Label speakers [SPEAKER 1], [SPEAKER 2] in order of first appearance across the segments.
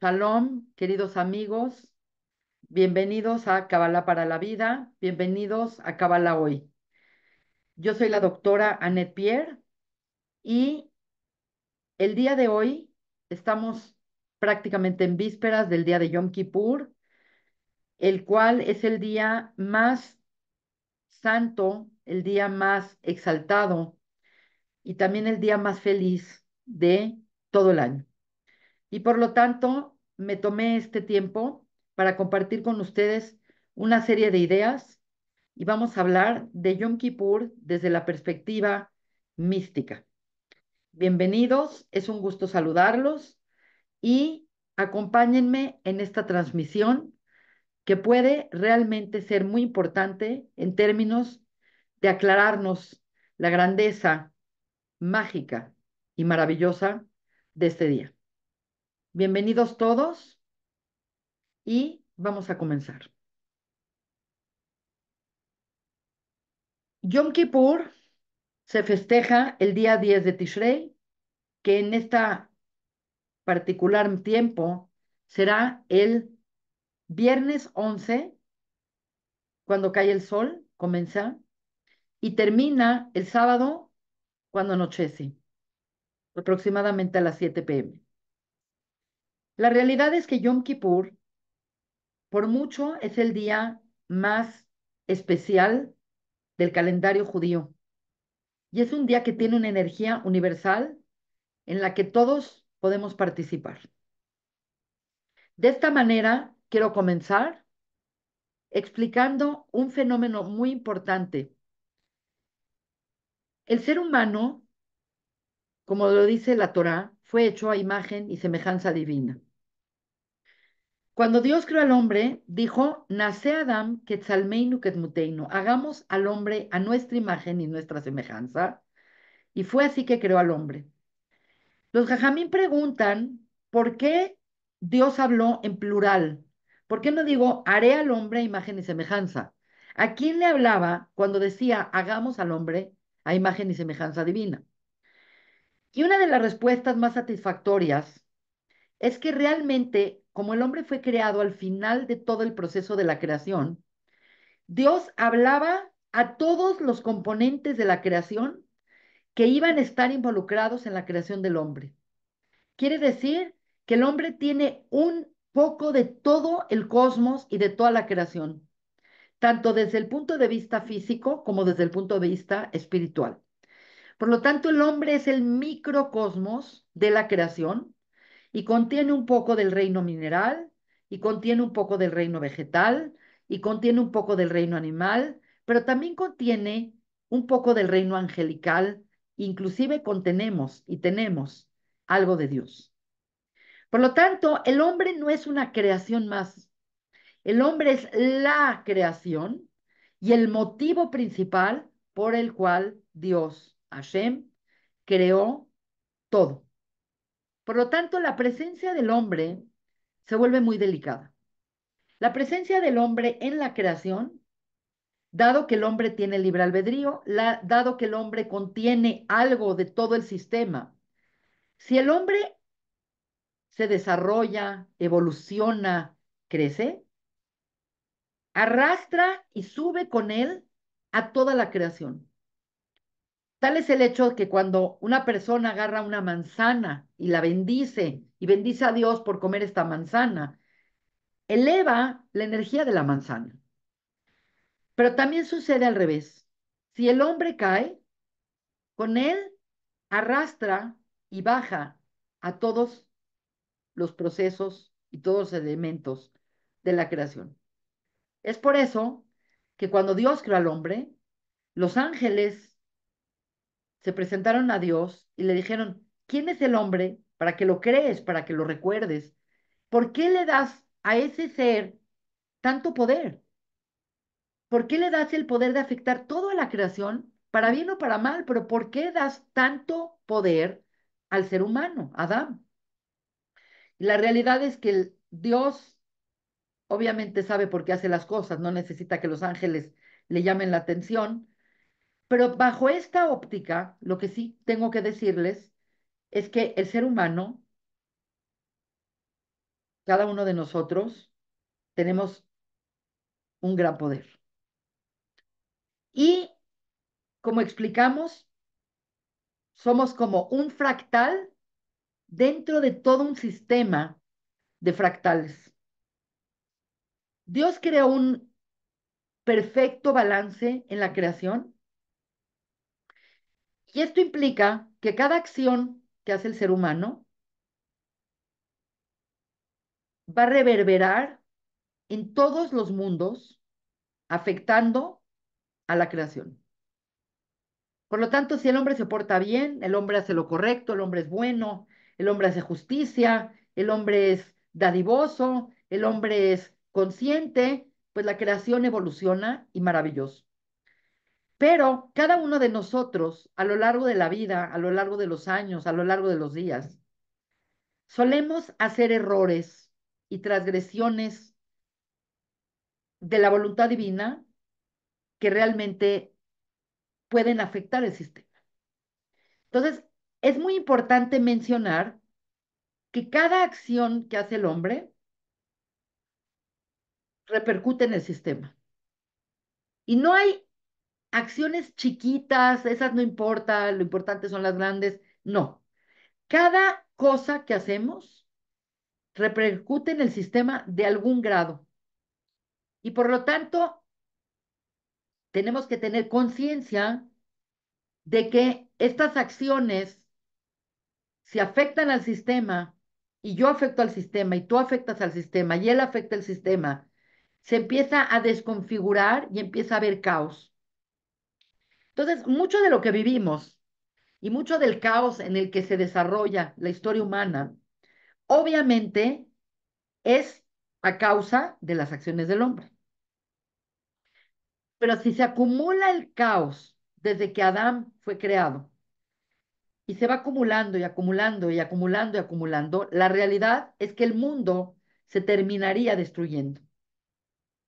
[SPEAKER 1] Shalom, queridos amigos, bienvenidos a Kabbalah para la Vida, bienvenidos a Kabbalah Hoy. Yo soy la doctora Annette Pierre y el día de hoy estamos prácticamente en vísperas del día de Yom Kippur, el cual es el día más santo, el día más exaltado y también el día más feliz de todo el año y por lo tanto me tomé este tiempo para compartir con ustedes una serie de ideas y vamos a hablar de Yom Kippur desde la perspectiva mística. Bienvenidos, es un gusto saludarlos y acompáñenme en esta transmisión que puede realmente ser muy importante en términos de aclararnos la grandeza mágica y maravillosa de este día. Bienvenidos todos y vamos a comenzar. Yom Kippur se festeja el día 10 de Tishrei, que en este particular tiempo será el viernes 11, cuando cae el sol, comienza, y termina el sábado cuando anochece, aproximadamente a las 7 pm. La realidad es que Yom Kippur, por mucho, es el día más especial del calendario judío. Y es un día que tiene una energía universal en la que todos podemos participar. De esta manera, quiero comenzar explicando un fenómeno muy importante. El ser humano, como lo dice la Torá, fue hecho a imagen y semejanza divina. Cuando Dios creó al hombre, dijo, nace Adam, quetzalmeinu quetmuteinu, hagamos al hombre a nuestra imagen y nuestra semejanza. Y fue así que creó al hombre. Los jajamín preguntan, ¿por qué Dios habló en plural? ¿Por qué no digo, haré al hombre a imagen y semejanza? ¿A quién le hablaba cuando decía, hagamos al hombre a imagen y semejanza divina? Y una de las respuestas más satisfactorias es que realmente como el hombre fue creado al final de todo el proceso de la creación, Dios hablaba a todos los componentes de la creación que iban a estar involucrados en la creación del hombre. Quiere decir que el hombre tiene un poco de todo el cosmos y de toda la creación, tanto desde el punto de vista físico como desde el punto de vista espiritual. Por lo tanto, el hombre es el microcosmos de la creación y contiene un poco del reino mineral, y contiene un poco del reino vegetal, y contiene un poco del reino animal, pero también contiene un poco del reino angelical, inclusive contenemos y tenemos algo de Dios. Por lo tanto, el hombre no es una creación más. El hombre es la creación y el motivo principal por el cual Dios, Hashem, creó todo. Por lo tanto, la presencia del hombre se vuelve muy delicada. La presencia del hombre en la creación, dado que el hombre tiene libre albedrío, dado que el hombre contiene algo de todo el sistema, si el hombre se desarrolla, evoluciona, crece, arrastra y sube con él a toda la creación. Tal es el hecho que cuando una persona agarra una manzana y la bendice y bendice a Dios por comer esta manzana, eleva la energía de la manzana. Pero también sucede al revés. Si el hombre cae, con él arrastra y baja a todos los procesos y todos los elementos de la creación. Es por eso que cuando Dios creó al hombre, los ángeles se presentaron a Dios y le dijeron, ¿quién es el hombre para que lo crees, para que lo recuerdes? ¿Por qué le das a ese ser tanto poder? ¿Por qué le das el poder de afectar toda la creación, para bien o para mal? Pero ¿por qué das tanto poder al ser humano, Adán? la realidad es que Dios obviamente sabe por qué hace las cosas, no necesita que los ángeles le llamen la atención, pero bajo esta óptica, lo que sí tengo que decirles es que el ser humano, cada uno de nosotros, tenemos un gran poder. Y como explicamos, somos como un fractal dentro de todo un sistema de fractales. Dios creó un perfecto balance en la creación y esto implica que cada acción que hace el ser humano va a reverberar en todos los mundos, afectando a la creación. Por lo tanto, si el hombre se porta bien, el hombre hace lo correcto, el hombre es bueno, el hombre hace justicia, el hombre es dadivoso, el hombre es consciente, pues la creación evoluciona y maravilloso. Pero cada uno de nosotros, a lo largo de la vida, a lo largo de los años, a lo largo de los días, solemos hacer errores y transgresiones de la voluntad divina que realmente pueden afectar el sistema. Entonces, es muy importante mencionar que cada acción que hace el hombre repercute en el sistema. Y no hay acciones chiquitas, esas no importa, lo importante son las grandes, no. Cada cosa que hacemos repercute en el sistema de algún grado. Y por lo tanto, tenemos que tener conciencia de que estas acciones, si afectan al sistema, y yo afecto al sistema, y tú afectas al sistema, y él afecta al sistema, se empieza a desconfigurar y empieza a haber caos. Entonces, mucho de lo que vivimos y mucho del caos en el que se desarrolla la historia humana, obviamente es a causa de las acciones del hombre. Pero si se acumula el caos desde que Adán fue creado y se va acumulando y acumulando y acumulando y acumulando, la realidad es que el mundo se terminaría destruyendo.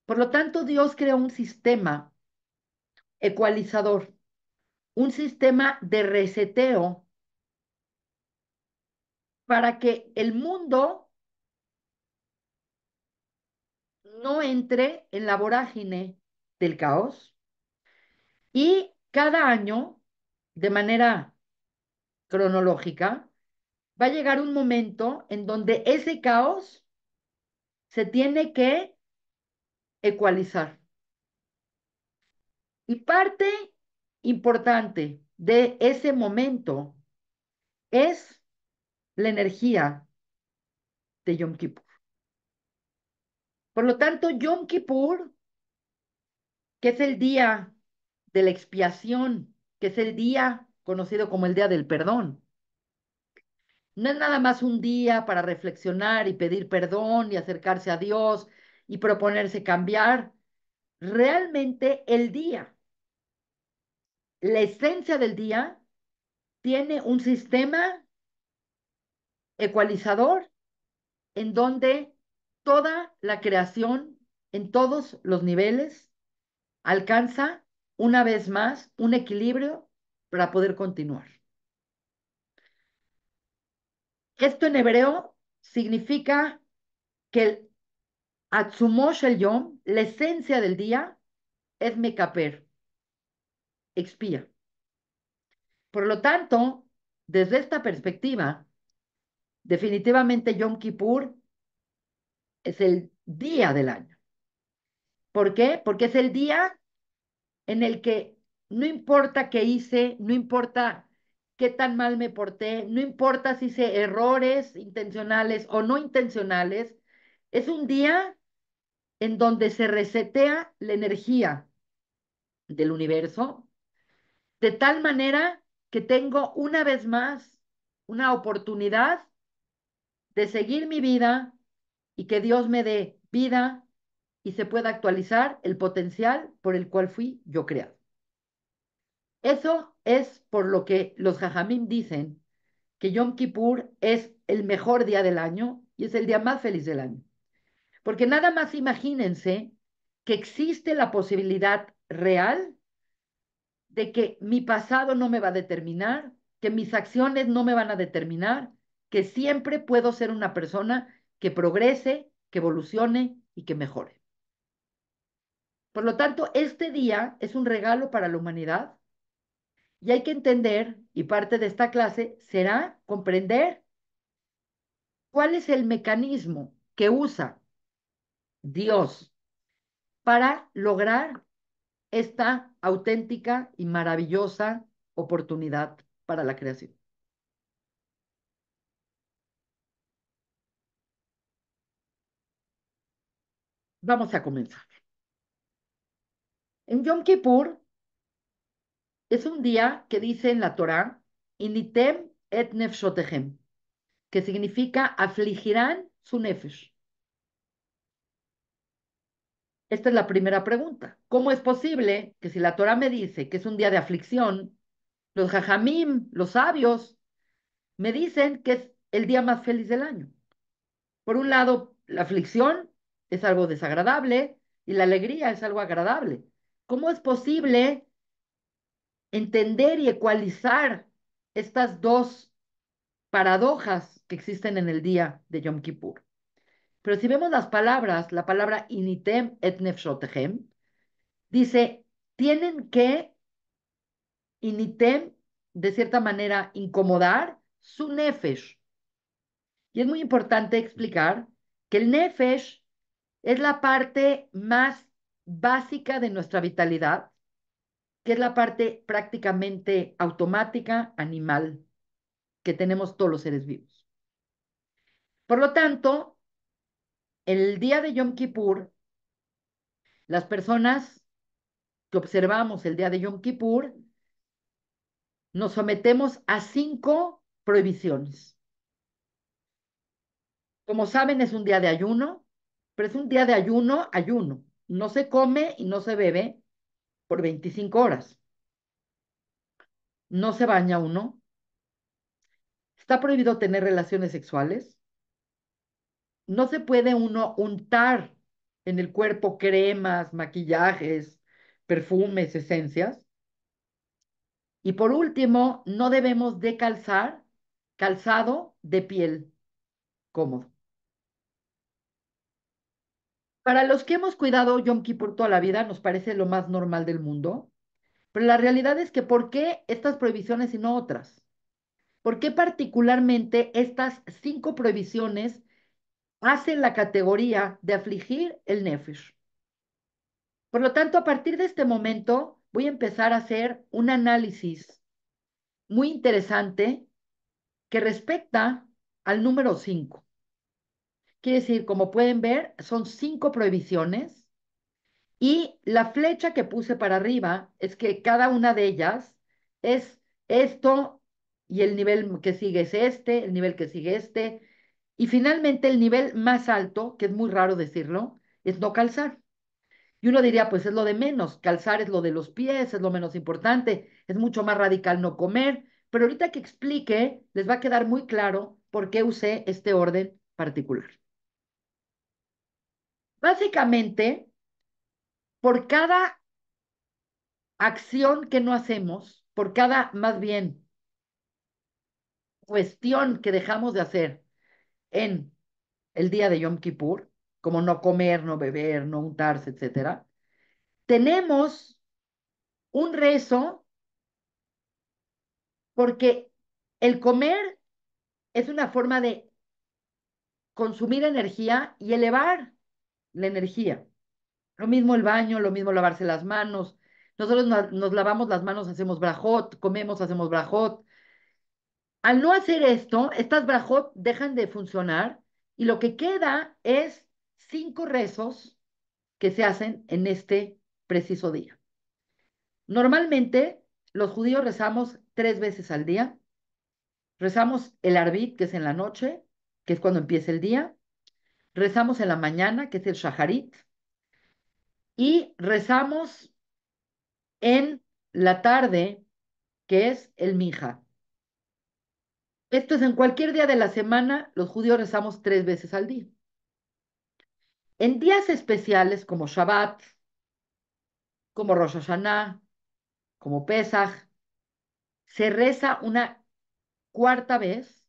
[SPEAKER 1] Por lo tanto, Dios creó un sistema ecualizador un sistema de reseteo para que el mundo no entre en la vorágine del caos y cada año, de manera cronológica, va a llegar un momento en donde ese caos se tiene que ecualizar. Y parte importante de ese momento es la energía de Yom Kippur. Por lo tanto, Yom Kippur, que es el día de la expiación, que es el día conocido como el día del perdón, no es nada más un día para reflexionar y pedir perdón y acercarse a Dios y proponerse cambiar. Realmente el día la esencia del día tiene un sistema ecualizador en donde toda la creación en todos los niveles alcanza una vez más un equilibrio para poder continuar. Esto en hebreo significa que el Atzumosh el Yom, la esencia del día, es Mekaper, expía. Por lo tanto, desde esta perspectiva, definitivamente Yom Kippur es el día del año. ¿Por qué? Porque es el día en el que no importa qué hice, no importa qué tan mal me porté, no importa si hice errores intencionales o no intencionales, es un día en donde se resetea la energía del universo, de tal manera que tengo una vez más una oportunidad de seguir mi vida y que Dios me dé vida y se pueda actualizar el potencial por el cual fui yo creado. Eso es por lo que los jajamim dicen que Yom Kippur es el mejor día del año y es el día más feliz del año. Porque nada más imagínense que existe la posibilidad real de que mi pasado no me va a determinar, que mis acciones no me van a determinar, que siempre puedo ser una persona que progrese, que evolucione y que mejore. Por lo tanto, este día es un regalo para la humanidad y hay que entender, y parte de esta clase será comprender cuál es el mecanismo que usa Dios para lograr esta auténtica y maravillosa oportunidad para la creación. Vamos a comenzar. En Yom Kippur es un día que dice en la Torá, Initem et nefshotehem, que significa afligirán su nefesh. Esta es la primera pregunta. ¿Cómo es posible que si la Torah me dice que es un día de aflicción, los jajamim, los sabios, me dicen que es el día más feliz del año? Por un lado, la aflicción es algo desagradable y la alegría es algo agradable. ¿Cómo es posible entender y ecualizar estas dos paradojas que existen en el día de Yom Kippur? Pero si vemos las palabras, la palabra initem et nefshotehem, dice, tienen que initem, de cierta manera, incomodar su nefesh. Y es muy importante explicar que el nefesh es la parte más básica de nuestra vitalidad, que es la parte prácticamente automática, animal, que tenemos todos los seres vivos. Por lo tanto, el día de Yom Kippur, las personas que observamos el día de Yom Kippur, nos sometemos a cinco prohibiciones. Como saben, es un día de ayuno, pero es un día de ayuno, ayuno. No se come y no se bebe por 25 horas. No se baña uno. Está prohibido tener relaciones sexuales no se puede uno untar en el cuerpo cremas, maquillajes, perfumes, esencias. Y por último, no debemos de calzar calzado de piel cómodo. Para los que hemos cuidado Yom por toda la vida, nos parece lo más normal del mundo, pero la realidad es que ¿por qué estas prohibiciones y no otras? ¿Por qué particularmente estas cinco prohibiciones hace la categoría de afligir el nefesh. Por lo tanto, a partir de este momento, voy a empezar a hacer un análisis muy interesante que respecta al número 5. Quiere decir, como pueden ver, son cinco prohibiciones y la flecha que puse para arriba es que cada una de ellas es esto y el nivel que sigue es este, el nivel que sigue este, y finalmente el nivel más alto, que es muy raro decirlo, es no calzar. Y uno diría, pues es lo de menos, calzar es lo de los pies, es lo menos importante, es mucho más radical no comer, pero ahorita que explique les va a quedar muy claro por qué usé este orden particular. Básicamente, por cada acción que no hacemos, por cada, más bien, cuestión que dejamos de hacer, en el día de Yom Kippur, como no comer, no beber, no untarse, etc., tenemos un rezo porque el comer es una forma de consumir energía y elevar la energía. Lo mismo el baño, lo mismo lavarse las manos. Nosotros nos, nos lavamos las manos, hacemos brajot, comemos, hacemos brajot, al no hacer esto, estas brajot dejan de funcionar y lo que queda es cinco rezos que se hacen en este preciso día. Normalmente los judíos rezamos tres veces al día. Rezamos el arbit, que es en la noche, que es cuando empieza el día. Rezamos en la mañana, que es el shaharit. Y rezamos en la tarde, que es el Mija. Esto es en cualquier día de la semana, los judíos rezamos tres veces al día. En días especiales como Shabbat, como Rosh Hashanah, como Pesach, se reza una cuarta vez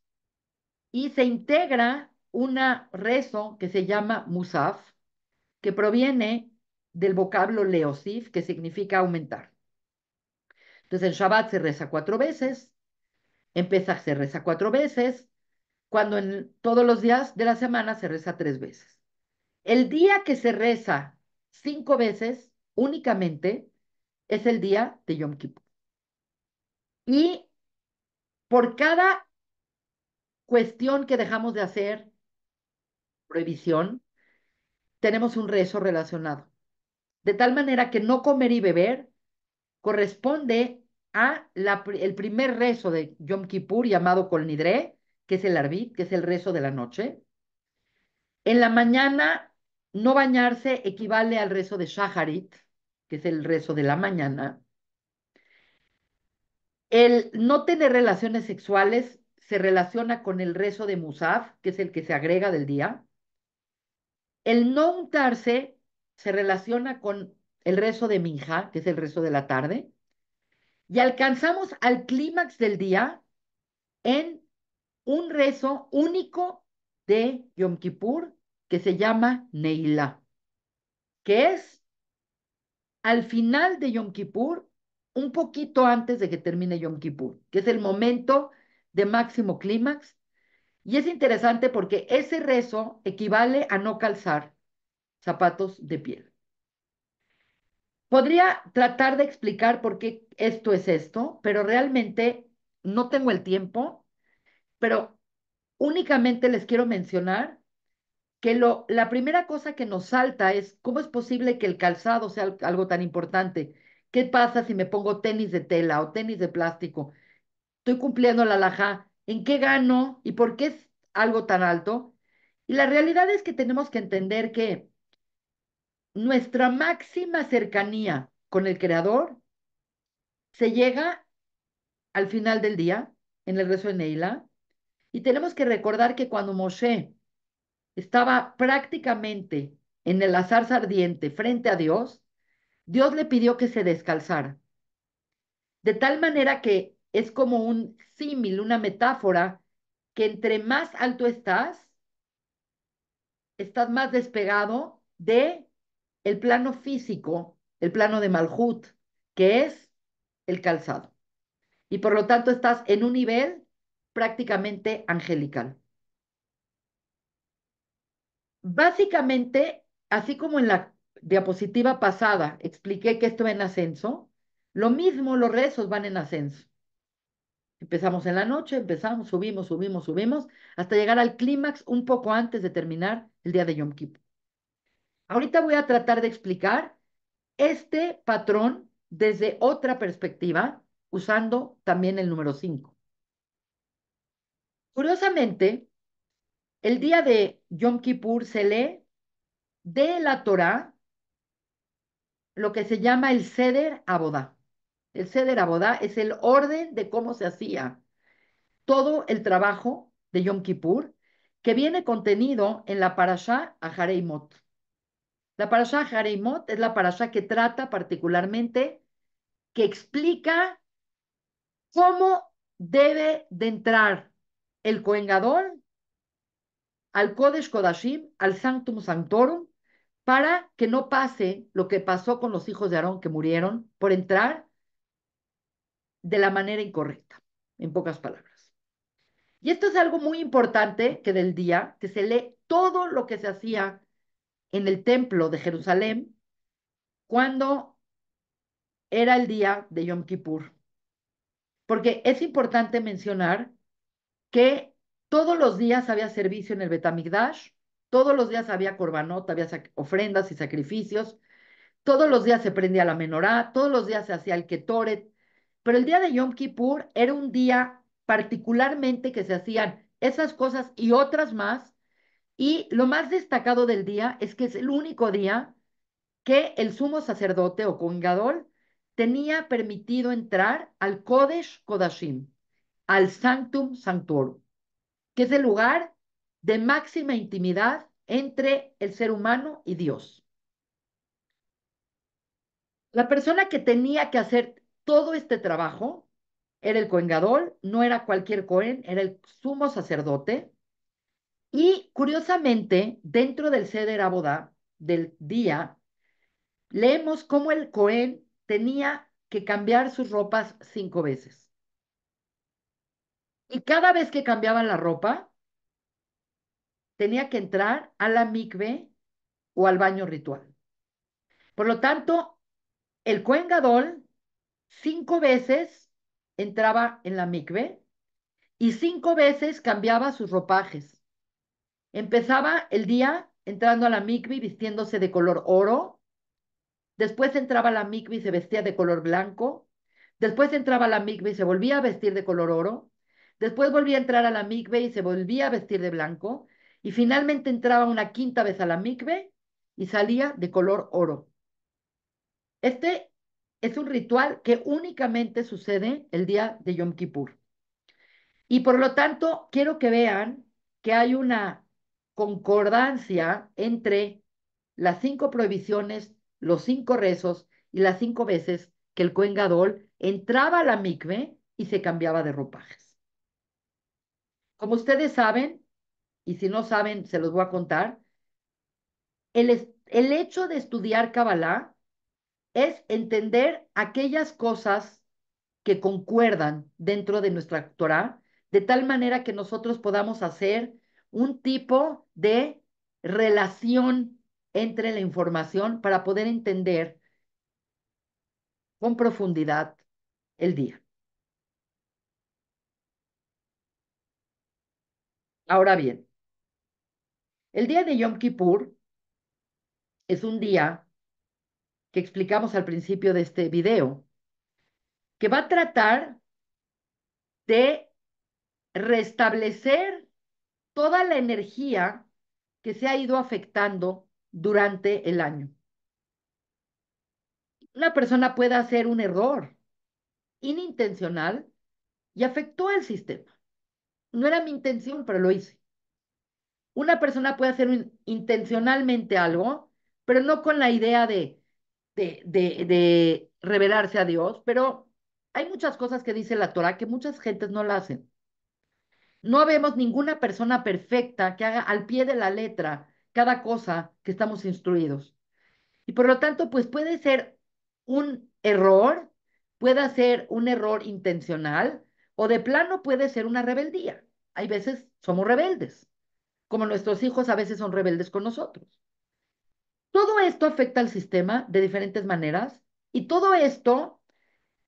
[SPEAKER 1] y se integra una rezo que se llama Musaf, que proviene del vocablo Leosif, que significa aumentar. Entonces en Shabbat se reza cuatro veces, Empieza, se reza cuatro veces, cuando en todos los días de la semana se reza tres veces. El día que se reza cinco veces únicamente es el día de Yom Kippur. Y por cada cuestión que dejamos de hacer, prohibición, tenemos un rezo relacionado. De tal manera que no comer y beber corresponde a el primer rezo de Yom Kippur llamado Kol Nidre, que es el arbit, que es el rezo de la noche. En la mañana, no bañarse equivale al rezo de Shaharit, que es el rezo de la mañana. El no tener relaciones sexuales se relaciona con el rezo de Musaf, que es el que se agrega del día. El no untarse se relaciona con el rezo de Minja, que es el rezo de la tarde. Y alcanzamos al clímax del día en un rezo único de Yom Kippur que se llama Neila, que es al final de Yom Kippur, un poquito antes de que termine Yom Kippur, que es el momento de máximo clímax. Y es interesante porque ese rezo equivale a no calzar zapatos de piel. Podría tratar de explicar por qué esto es esto, pero realmente no tengo el tiempo, pero únicamente les quiero mencionar que lo, la primera cosa que nos salta es cómo es posible que el calzado sea algo tan importante. ¿Qué pasa si me pongo tenis de tela o tenis de plástico? Estoy cumpliendo la laja. ¿En qué gano y por qué es algo tan alto? Y la realidad es que tenemos que entender que nuestra máxima cercanía con el Creador se llega al final del día, en el rezo de Neila, y tenemos que recordar que cuando Moshe estaba prácticamente en el azar ardiente frente a Dios, Dios le pidió que se descalzara. De tal manera que es como un símil, una metáfora, que entre más alto estás, estás más despegado de el plano físico, el plano de Malhut, que es el calzado. Y por lo tanto estás en un nivel prácticamente angelical. Básicamente, así como en la diapositiva pasada expliqué que esto va en ascenso, lo mismo los rezos van en ascenso. Empezamos en la noche, empezamos, subimos, subimos, subimos, hasta llegar al clímax un poco antes de terminar el día de Yom Kippur. Ahorita voy a tratar de explicar este patrón desde otra perspectiva, usando también el número 5. Curiosamente, el día de Yom Kippur se lee de la Torah lo que se llama el Seder Abodá. El Seder Abodá es el orden de cómo se hacía todo el trabajo de Yom Kippur que viene contenido en la Parashá Ahareimot. La parasha Jareimot es la parasha que trata particularmente, que explica cómo debe de entrar el coengador al Kodesh Kodashim, al Sanctum Sanctorum, para que no pase lo que pasó con los hijos de Aarón que murieron por entrar de la manera incorrecta, en pocas palabras. Y esto es algo muy importante que del día, que se lee todo lo que se hacía en el templo de Jerusalén cuando era el día de Yom Kippur. Porque es importante mencionar que todos los días había servicio en el Betamigdash, todos los días había corbanot, había ofrendas y sacrificios, todos los días se prendía la menorá, todos los días se hacía el ketoret, pero el día de Yom Kippur era un día particularmente que se hacían esas cosas y otras más y lo más destacado del día es que es el único día que el sumo sacerdote o coengador tenía permitido entrar al Kodesh Kodashim, al Sanctum Sanctorum, que es el lugar de máxima intimidad entre el ser humano y Dios. La persona que tenía que hacer todo este trabajo era el coengador, no era cualquier cohen, era el sumo sacerdote, y curiosamente, dentro del Seder Abodá, del día, leemos cómo el Cohen tenía que cambiar sus ropas cinco veces. Y cada vez que cambiaban la ropa, tenía que entrar a la mikve o al baño ritual. Por lo tanto, el Cohen Gadol cinco veces entraba en la mikve y cinco veces cambiaba sus ropajes. Empezaba el día entrando a la mikvi vistiéndose de color oro, después entraba la mikvi y se vestía de color blanco, después entraba la mikvi y se volvía a vestir de color oro, después volvía a entrar a la mikve y se volvía a vestir de blanco, y finalmente entraba una quinta vez a la mikve y salía de color oro. Este es un ritual que únicamente sucede el día de Yom Kippur. Y por lo tanto, quiero que vean que hay una concordancia entre las cinco prohibiciones, los cinco rezos y las cinco veces que el Cohen Gadol entraba a la mikve y se cambiaba de ropajes. Como ustedes saben, y si no saben, se los voy a contar, el, el hecho de estudiar Kabbalah es entender aquellas cosas que concuerdan dentro de nuestra Torah, de tal manera que nosotros podamos hacer un tipo de relación entre la información para poder entender con profundidad el día. Ahora bien, el día de Yom Kippur es un día que explicamos al principio de este video, que va a tratar de restablecer toda la energía que se ha ido afectando durante el año. Una persona puede hacer un error inintencional y afectó al sistema. No era mi intención, pero lo hice. Una persona puede hacer intencionalmente algo, pero no con la idea de, de, de revelarse a Dios, pero hay muchas cosas que dice la Torah que muchas gentes no la hacen. No vemos ninguna persona perfecta que haga al pie de la letra cada cosa que estamos instruidos. Y por lo tanto, pues puede ser un error, puede ser un error intencional o de plano puede ser una rebeldía. Hay veces somos rebeldes, como nuestros hijos a veces son rebeldes con nosotros. Todo esto afecta al sistema de diferentes maneras y todo esto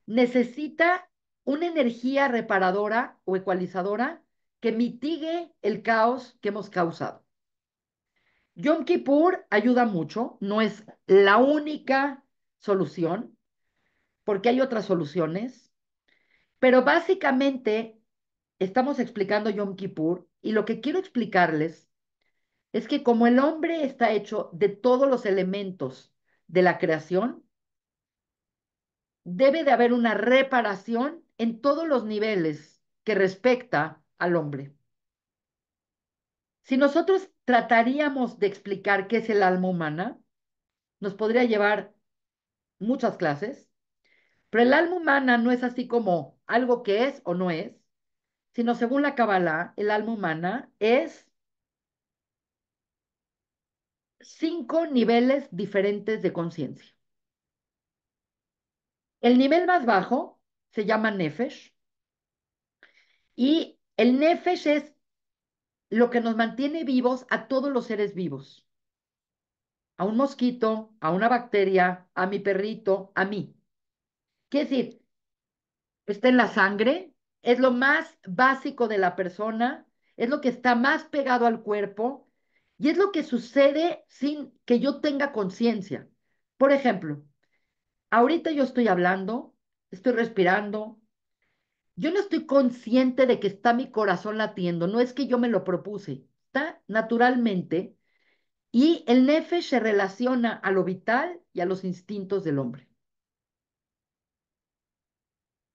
[SPEAKER 1] necesita una energía reparadora o ecualizadora que mitigue el caos que hemos causado. Yom Kippur ayuda mucho, no es la única solución, porque hay otras soluciones, pero básicamente estamos explicando Yom Kippur y lo que quiero explicarles es que como el hombre está hecho de todos los elementos de la creación, debe de haber una reparación en todos los niveles que respecta al hombre. Si nosotros trataríamos de explicar qué es el alma humana, nos podría llevar muchas clases, pero el alma humana no es así como algo que es o no es, sino según la Kabbalah, el alma humana es cinco niveles diferentes de conciencia. El nivel más bajo se llama Nefesh y el nefesh es lo que nos mantiene vivos a todos los seres vivos. A un mosquito, a una bacteria, a mi perrito, a mí. Quiere decir, está en la sangre, es lo más básico de la persona, es lo que está más pegado al cuerpo y es lo que sucede sin que yo tenga conciencia. Por ejemplo, ahorita yo estoy hablando, estoy respirando, yo no estoy consciente de que está mi corazón latiendo, no es que yo me lo propuse, está naturalmente y el nefe se relaciona a lo vital y a los instintos del hombre.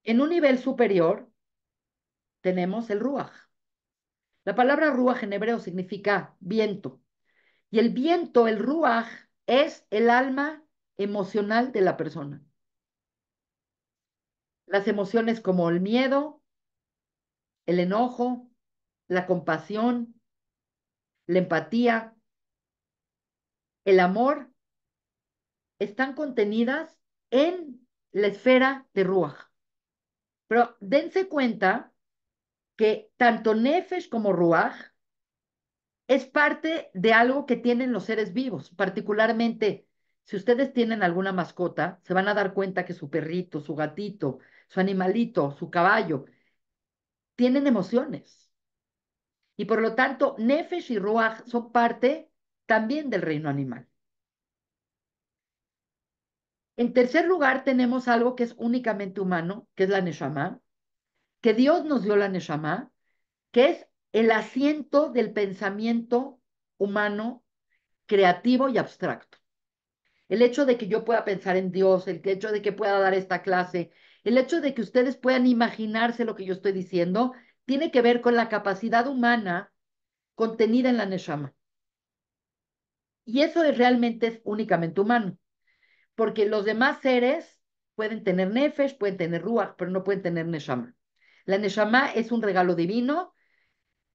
[SPEAKER 1] En un nivel superior tenemos el ruaj. La palabra ruaj en hebreo significa viento. Y el viento, el ruaj, es el alma emocional de la persona. Las emociones como el miedo, el enojo, la compasión, la empatía, el amor, están contenidas en la esfera de Ruach. Pero dense cuenta que tanto Nefesh como Ruach es parte de algo que tienen los seres vivos, particularmente si ustedes tienen alguna mascota, se van a dar cuenta que su perrito, su gatito, su animalito, su caballo, tienen emociones. Y por lo tanto, Nefesh y Ruach son parte también del reino animal. En tercer lugar, tenemos algo que es únicamente humano, que es la Neshama, que Dios nos dio la Neshama, que es el asiento del pensamiento humano, creativo y abstracto. El hecho de que yo pueda pensar en Dios, el hecho de que pueda dar esta clase, el hecho de que ustedes puedan imaginarse lo que yo estoy diciendo tiene que ver con la capacidad humana contenida en la Neshama. Y eso es realmente es únicamente humano, porque los demás seres pueden tener nefesh, pueden tener ruach, pero no pueden tener neshama. La neshama es un regalo divino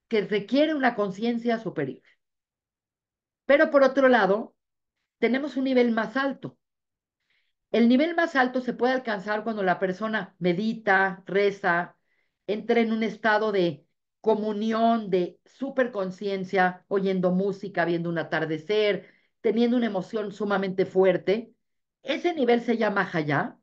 [SPEAKER 1] que requiere una conciencia superior. Pero por otro lado, tenemos un nivel más alto, el nivel más alto se puede alcanzar cuando la persona medita, reza, entra en un estado de comunión, de superconciencia, oyendo música, viendo un atardecer, teniendo una emoción sumamente fuerte. Ese nivel se llama Hayá.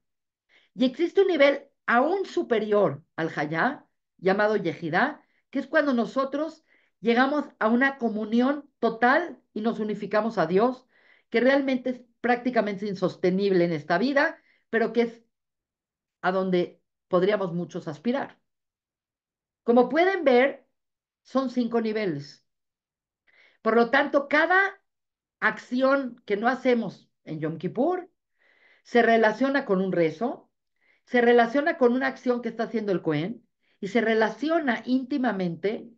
[SPEAKER 1] Y existe un nivel aún superior al Hayá, llamado yejidá, que es cuando nosotros llegamos a una comunión total y nos unificamos a Dios que realmente es prácticamente insostenible en esta vida, pero que es a donde podríamos muchos aspirar. Como pueden ver, son cinco niveles. Por lo tanto, cada acción que no hacemos en Yom Kippur se relaciona con un rezo, se relaciona con una acción que está haciendo el Cohen y se relaciona íntimamente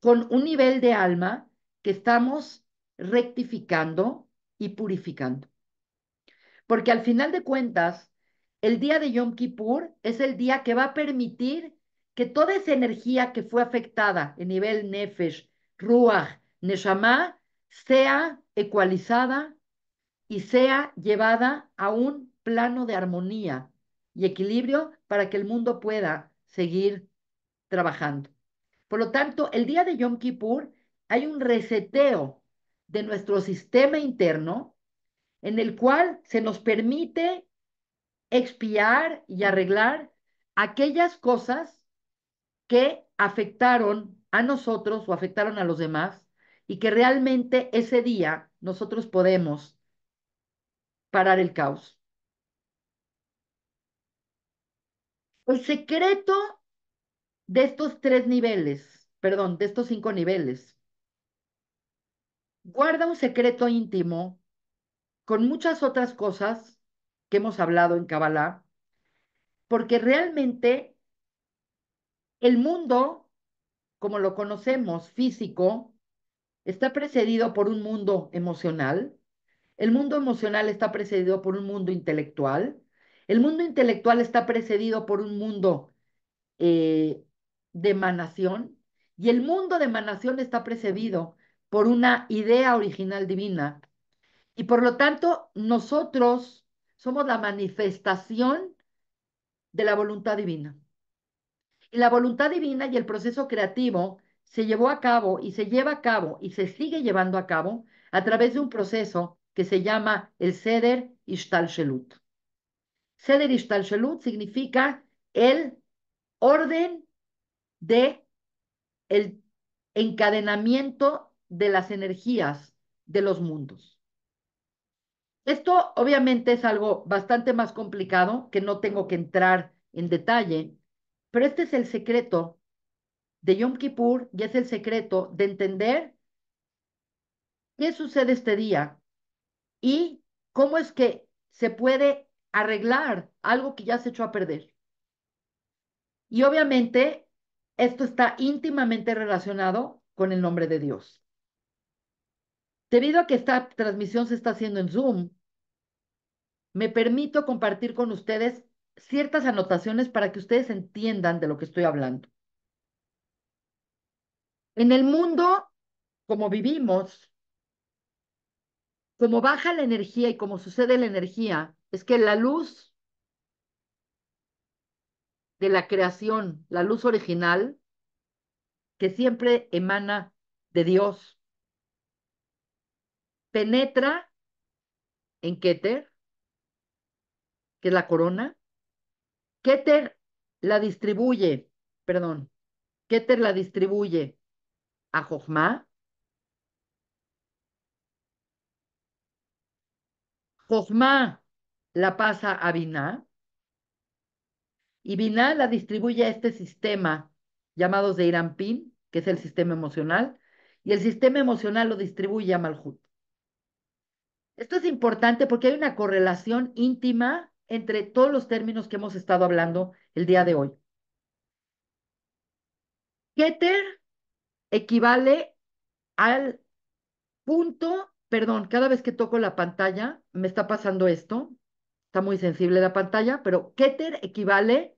[SPEAKER 1] con un nivel de alma que estamos rectificando, y purificando. Porque al final de cuentas, el día de Yom Kippur es el día que va a permitir que toda esa energía que fue afectada en nivel Nefesh, Ruach, Neshama, sea ecualizada y sea llevada a un plano de armonía y equilibrio para que el mundo pueda seguir trabajando. Por lo tanto, el día de Yom Kippur hay un reseteo de nuestro sistema interno en el cual se nos permite expiar y arreglar aquellas cosas que afectaron a nosotros o afectaron a los demás y que realmente ese día nosotros podemos parar el caos. El secreto de estos tres niveles, perdón, de estos cinco niveles, guarda un secreto íntimo con muchas otras cosas que hemos hablado en Kabbalah, porque realmente el mundo, como lo conocemos, físico, está precedido por un mundo emocional, el mundo emocional está precedido por un mundo intelectual, el mundo intelectual está precedido por un mundo eh, de emanación y el mundo de emanación está precedido por una idea original divina. Y por lo tanto, nosotros somos la manifestación de la voluntad divina. Y la voluntad divina y el proceso creativo se llevó a cabo y se lleva a cabo y se sigue llevando a cabo a través de un proceso que se llama el Seder Ishtal Shelut. Seder Ishtal Shelut significa el orden de el encadenamiento de las energías de los mundos. Esto obviamente es algo bastante más complicado que no tengo que entrar en detalle, pero este es el secreto de Yom Kippur y es el secreto de entender qué sucede este día y cómo es que se puede arreglar algo que ya se echó a perder. Y obviamente esto está íntimamente relacionado con el nombre de Dios. Debido a que esta transmisión se está haciendo en Zoom, me permito compartir con ustedes ciertas anotaciones para que ustedes entiendan de lo que estoy hablando. En el mundo como vivimos, como baja la energía y como sucede la energía, es que la luz de la creación, la luz original, que siempre emana de Dios, penetra en Keter, que es la corona. Keter la distribuye, perdón, Keter la distribuye a Jojma. Jojma la pasa a Binah. Y Binah la distribuye a este sistema llamados de Irampín, que es el sistema emocional, y el sistema emocional lo distribuye a Malhut. Esto es importante porque hay una correlación íntima entre todos los términos que hemos estado hablando el día de hoy. Keter equivale al punto, perdón, cada vez que toco la pantalla me está pasando esto, está muy sensible la pantalla, pero Keter equivale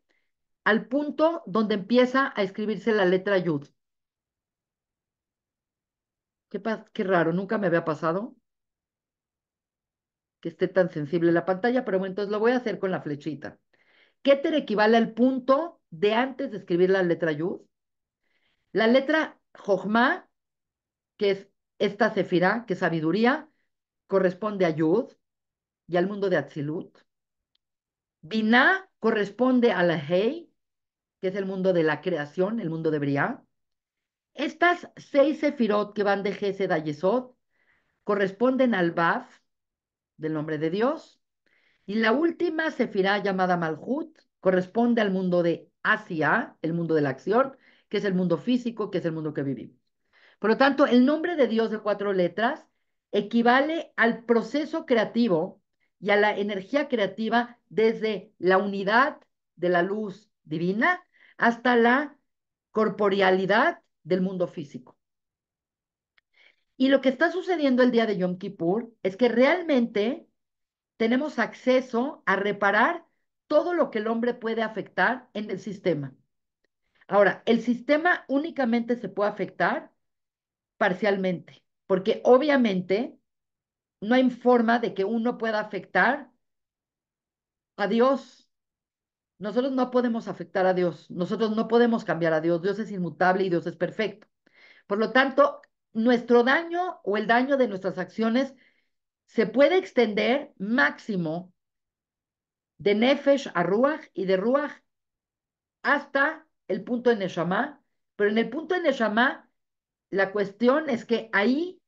[SPEAKER 1] al punto donde empieza a escribirse la letra Yud. Qué, qué raro, nunca me había pasado esté tan sensible la pantalla, pero bueno, entonces lo voy a hacer con la flechita. Keter equivale al punto de antes de escribir la letra Yud. La letra Jochma, que es esta cefira, que es sabiduría, corresponde a Yud y al mundo de Atzilut. Biná corresponde a la Hei, que es el mundo de la creación, el mundo de Briá. Estas seis Sefirot que van de Gesed a Yesod corresponden al Baf, del nombre de Dios. Y la última sefirá llamada Malhut corresponde al mundo de Asia, el mundo de la acción, que es el mundo físico, que es el mundo que vivimos. Por lo tanto, el nombre de Dios de cuatro letras equivale al proceso creativo y a la energía creativa desde la unidad de la luz divina hasta la corporealidad del mundo físico. Y lo que está sucediendo el día de Yom Kippur es que realmente tenemos acceso a reparar todo lo que el hombre puede afectar en el sistema. Ahora, el sistema únicamente se puede afectar parcialmente, porque obviamente no hay forma de que uno pueda afectar a Dios. Nosotros no podemos afectar a Dios, nosotros no podemos cambiar a Dios, Dios es inmutable y Dios es perfecto. Por lo tanto, nuestro daño o el daño de nuestras acciones se puede extender máximo de Nefesh a Ruach y de Ruach hasta el punto de Neshama, pero en el punto de Neshama la cuestión es que ahí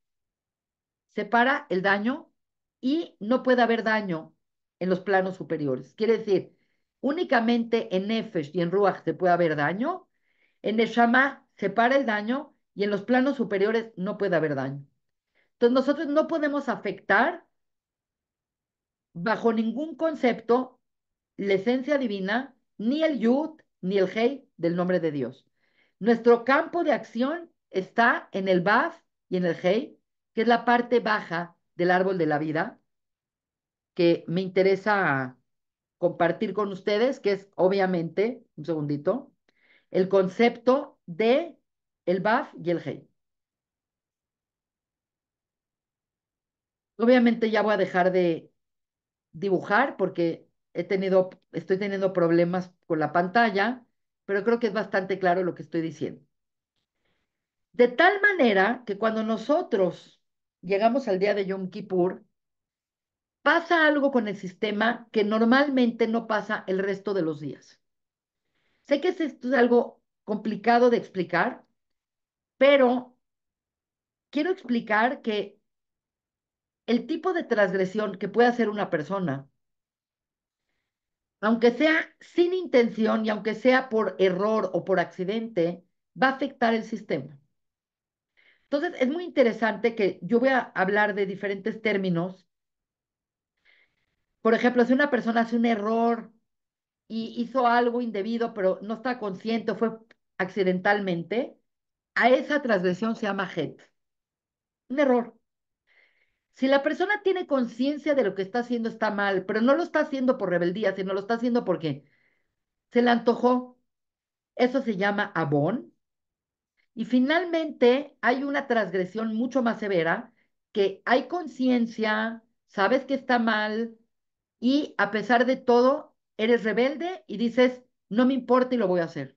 [SPEAKER 1] se para el daño y no puede haber daño en los planos superiores. Quiere decir, únicamente en Nefesh y en Ruach se puede haber daño, en Neshama se para el daño y en los planos superiores no puede haber daño. Entonces nosotros no podemos afectar bajo ningún concepto la esencia divina, ni el yud, ni el hei del nombre de Dios. Nuestro campo de acción está en el bath y en el hei que es la parte baja del árbol de la vida, que me interesa compartir con ustedes, que es obviamente, un segundito, el concepto de el Baf y el Hei. Obviamente ya voy a dejar de dibujar porque he tenido, estoy teniendo problemas con la pantalla, pero creo que es bastante claro lo que estoy diciendo. De tal manera que cuando nosotros llegamos al día de Yom Kippur, pasa algo con el sistema que normalmente no pasa el resto de los días. Sé que esto es algo complicado de explicar, pero quiero explicar que el tipo de transgresión que puede hacer una persona, aunque sea sin intención y aunque sea por error o por accidente, va a afectar el sistema. Entonces, es muy interesante que yo voy a hablar de diferentes términos. Por ejemplo, si una persona hace un error y hizo algo indebido, pero no está consciente, fue accidentalmente, a esa transgresión se llama het. Un error. Si la persona tiene conciencia de lo que está haciendo está mal, pero no lo está haciendo por rebeldía, sino lo está haciendo porque se le antojó, eso se llama abón. Y finalmente hay una transgresión mucho más severa, que hay conciencia, sabes que está mal y a pesar de todo eres rebelde y dices, no me importa y lo voy a hacer.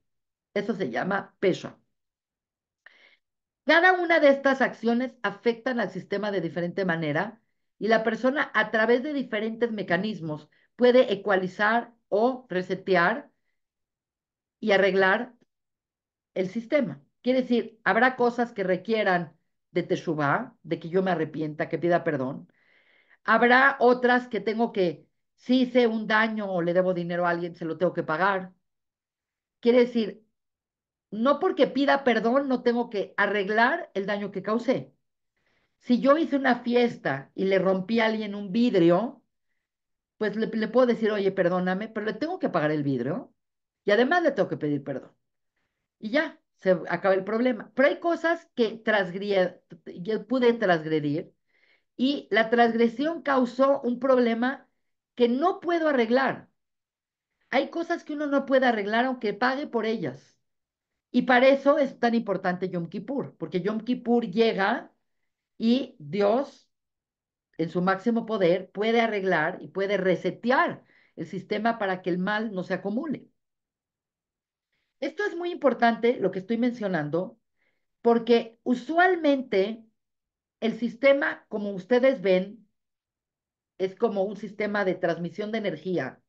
[SPEAKER 1] Eso se llama peso. Cada una de estas acciones afectan al sistema de diferente manera y la persona a través de diferentes mecanismos puede ecualizar o resetear y arreglar el sistema. Quiere decir, habrá cosas que requieran de Teshuvah, de que yo me arrepienta, que pida perdón. Habrá otras que tengo que, si hice un daño o le debo dinero a alguien, se lo tengo que pagar. Quiere decir, no porque pida perdón no tengo que arreglar el daño que causé. Si yo hice una fiesta y le rompí a alguien un vidrio, pues le, puedo decir, oye, perdóname, pero le tengo que pagar el vidrio y además le tengo que pedir perdón. Y ya, se acaba el problema. Pero hay cosas que yo pude transgredir y la transgresión causó un problema que no puedo arreglar. Hay cosas que uno no puede arreglar aunque pague por ellas. Y para eso es tan importante Yom Kippur, porque Yom Kippur llega y Dios, en su máximo poder, puede arreglar y puede resetear el sistema para que el mal no se acumule. Esto es muy importante, lo que estoy mencionando, porque usualmente el sistema, como ustedes ven, es como un sistema de transmisión de energía.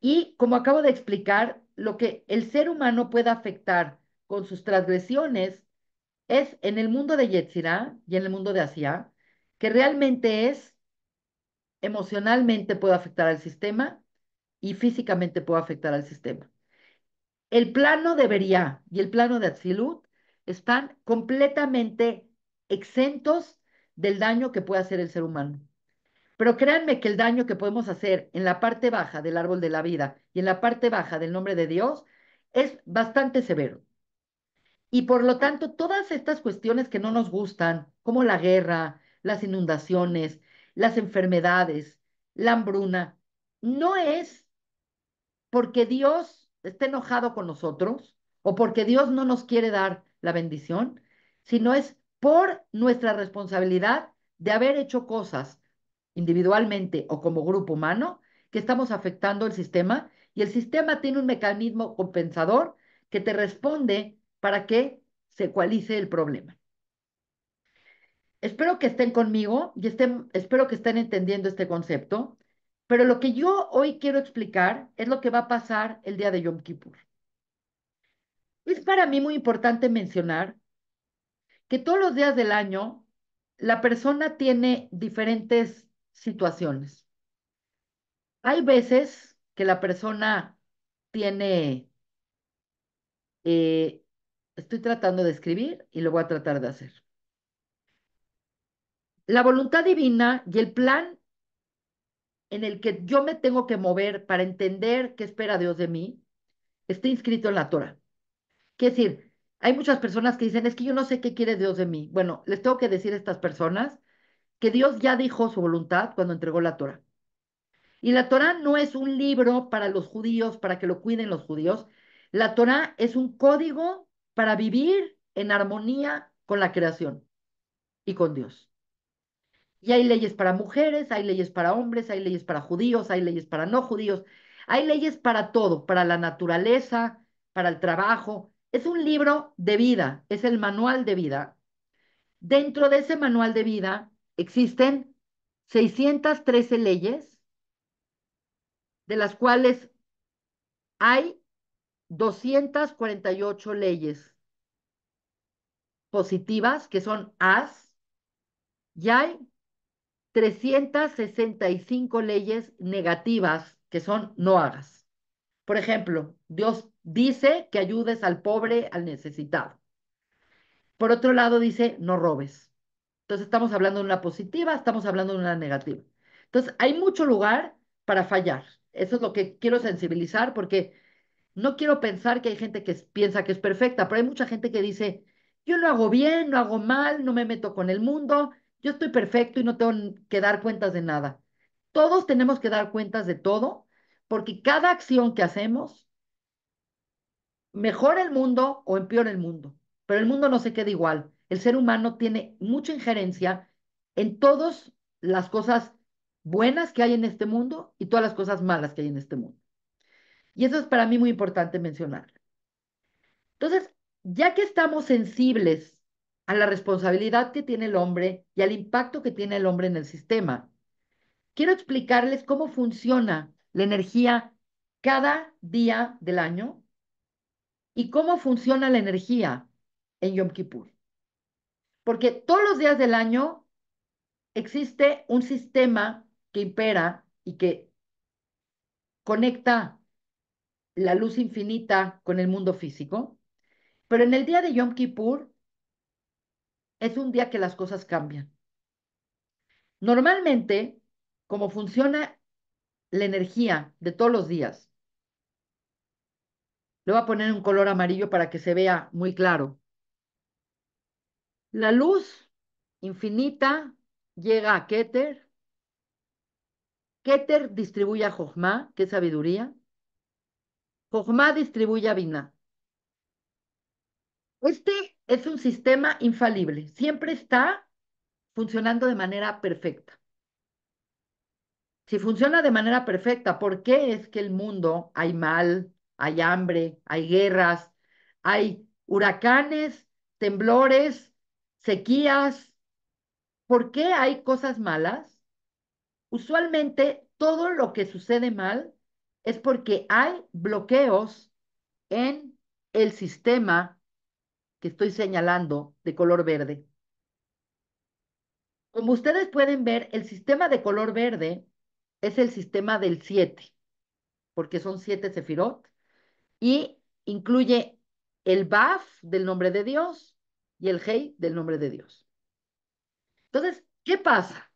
[SPEAKER 1] Y como acabo de explicar, lo que el ser humano puede afectar con sus transgresiones es en el mundo de Yetzirah y en el mundo de Asia, que realmente es emocionalmente puede afectar al sistema y físicamente puede afectar al sistema. El plano de y el plano de Atzilut están completamente exentos del daño que puede hacer el ser humano. Pero créanme que el daño que podemos hacer en la parte baja del árbol de la vida y en la parte baja del nombre de Dios es bastante severo. Y por lo tanto, todas estas cuestiones que no nos gustan, como la guerra, las inundaciones, las enfermedades, la hambruna, no es porque Dios esté enojado con nosotros o porque Dios no nos quiere dar la bendición, sino es por nuestra responsabilidad de haber hecho cosas individualmente o como grupo humano, que estamos afectando el sistema y el sistema tiene un mecanismo compensador que te responde para que se ecualice el problema. Espero que estén conmigo y estén, espero que estén entendiendo este concepto, pero lo que yo hoy quiero explicar es lo que va a pasar el día de Yom Kippur. Es para mí muy importante mencionar que todos los días del año la persona tiene diferentes situaciones. Hay veces que la persona tiene, eh, estoy tratando de escribir y lo voy a tratar de hacer. La voluntad divina y el plan en el que yo me tengo que mover para entender qué espera Dios de mí está inscrito en la Torah. Quiere decir, hay muchas personas que dicen, es que yo no sé qué quiere Dios de mí. Bueno, les tengo que decir a estas personas que Dios ya dijo su voluntad cuando entregó la Torah. Y la Torah no es un libro para los judíos, para que lo cuiden los judíos. La Torah es un código para vivir en armonía con la creación y con Dios. Y hay leyes para mujeres, hay leyes para hombres, hay leyes para judíos, hay leyes para no judíos, hay leyes para todo, para la naturaleza, para el trabajo. Es un libro de vida, es el manual de vida. Dentro de ese manual de vida existen 613 leyes, de las cuales hay 248 leyes positivas, que son AS, y hay 365 leyes negativas, que son no hagas. Por ejemplo, Dios dice que ayudes al pobre, al necesitado. Por otro lado, dice no robes. Entonces estamos hablando de una positiva, estamos hablando de una negativa. Entonces hay mucho lugar para fallar. Eso es lo que quiero sensibilizar porque no quiero pensar que hay gente que piensa que es perfecta, pero hay mucha gente que dice, yo no hago bien, no hago mal, no me meto con el mundo, yo estoy perfecto y no tengo que dar cuentas de nada. Todos tenemos que dar cuentas de todo porque cada acción que hacemos mejora el mundo o empeora el mundo, pero el mundo no se queda igual el ser humano tiene mucha injerencia en todas las cosas buenas que hay en este mundo y todas las cosas malas que hay en este mundo. Y eso es para mí muy importante mencionar. Entonces, ya que estamos sensibles a la responsabilidad que tiene el hombre y al impacto que tiene el hombre en el sistema, quiero explicarles cómo funciona la energía cada día del año y cómo funciona la energía en Yom Kippur porque todos los días del año existe un sistema que impera y que conecta la luz infinita con el mundo físico, pero en el día de Yom Kippur es un día que las cosas cambian. Normalmente, como funciona la energía de todos los días, le voy a poner un color amarillo para que se vea muy claro. La luz infinita llega a Keter. Keter distribuye a Jojma, qué sabiduría. Jojma distribuye a Binah. Este es un sistema infalible, siempre está funcionando de manera perfecta. Si funciona de manera perfecta, ¿por qué es que el mundo hay mal, hay hambre, hay guerras, hay huracanes, temblores, sequías, ¿por qué hay cosas malas? Usualmente todo lo que sucede mal es porque hay bloqueos en el sistema que estoy señalando de color verde. Como ustedes pueden ver, el sistema de color verde es el sistema del 7, porque son 7 sefirot, y incluye el BAF del nombre de Dios, y el hey del nombre de Dios. Entonces, ¿qué pasa?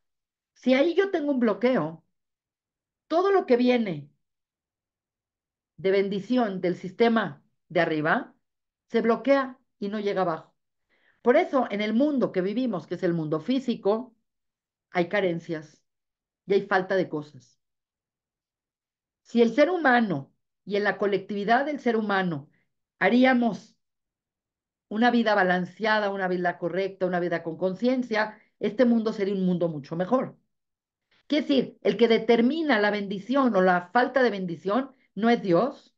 [SPEAKER 1] Si ahí yo tengo un bloqueo, todo lo que viene de bendición del sistema de arriba se bloquea y no llega abajo. Por eso, en el mundo que vivimos, que es el mundo físico, hay carencias y hay falta de cosas. Si el ser humano y en la colectividad del ser humano haríamos una vida balanceada, una vida correcta, una vida con conciencia, este mundo sería un mundo mucho mejor. Quiere decir, el que determina la bendición o la falta de bendición no es Dios,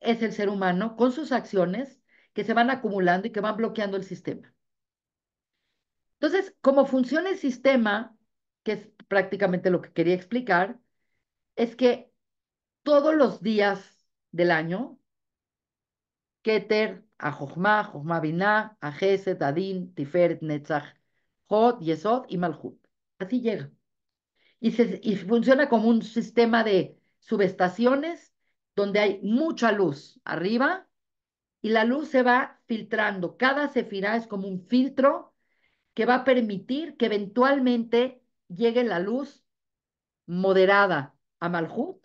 [SPEAKER 1] es el ser humano con sus acciones que se van acumulando y que van bloqueando el sistema. Entonces, cómo funciona el sistema, que es prácticamente lo que quería explicar, es que todos los días del año, Keter, a Jochma, Jochma Binah, a Geset, Adin, Tiferet, Netzach, Jod, Yesod y Malhut. Así llega. Y, y funciona como un sistema de subestaciones donde hay mucha luz arriba y la luz se va filtrando. Cada sefirá es como un filtro que va a permitir que eventualmente llegue la luz moderada a Malhut.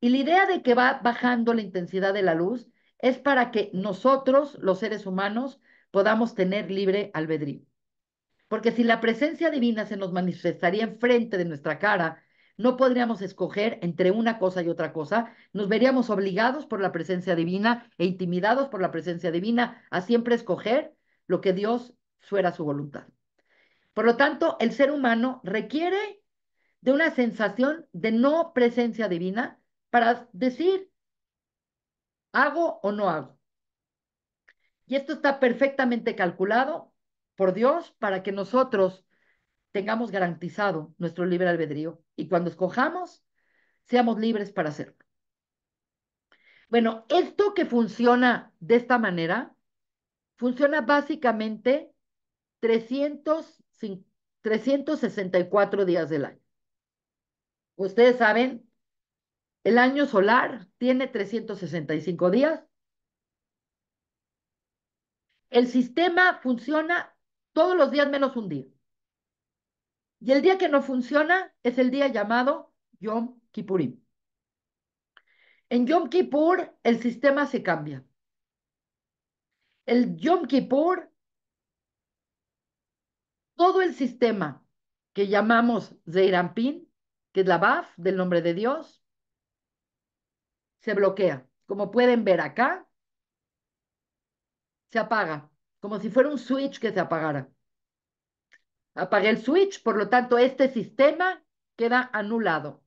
[SPEAKER 1] Y la idea de que va bajando la intensidad de la luz es para que nosotros, los seres humanos, podamos tener libre albedrío. Porque si la presencia divina se nos manifestaría enfrente de nuestra cara, no podríamos escoger entre una cosa y otra cosa, nos veríamos obligados por la presencia divina e intimidados por la presencia divina a siempre escoger lo que Dios fuera su voluntad. Por lo tanto, el ser humano requiere de una sensación de no presencia divina para decir, ¿Hago o no hago? Y esto está perfectamente calculado por Dios para que nosotros tengamos garantizado nuestro libre albedrío y cuando escojamos, seamos libres para hacerlo. Bueno, esto que funciona de esta manera, funciona básicamente 300, 364 días del año. Ustedes saben el año solar tiene 365 días. El sistema funciona todos los días menos un día. Y el día que no funciona es el día llamado Yom Kippurim. En Yom Kippur el sistema se cambia. El Yom Kippur, todo el sistema que llamamos Zeirampin, que es la BAF del nombre de Dios, se bloquea. Como pueden ver acá, se apaga, como si fuera un switch que se apagara. Apague el switch, por lo tanto, este sistema queda anulado.